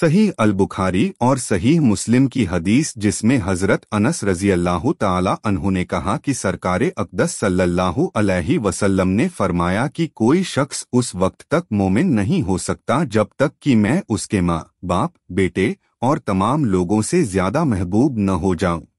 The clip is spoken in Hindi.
सही अल बुखारी और सही मुस्लिम की हदीस जिसमें हजरत अनस रजी अल्लाह तहु ने कहा कि सरकार अकदस सल्लल्लाहु अलैहि वसल्लम ने फरमाया कि कोई शख्स उस वक्त तक मोमिन नहीं हो सकता जब तक कि मैं उसके माँ बाप बेटे और तमाम लोगों से ज्यादा महबूब न हो जाऊं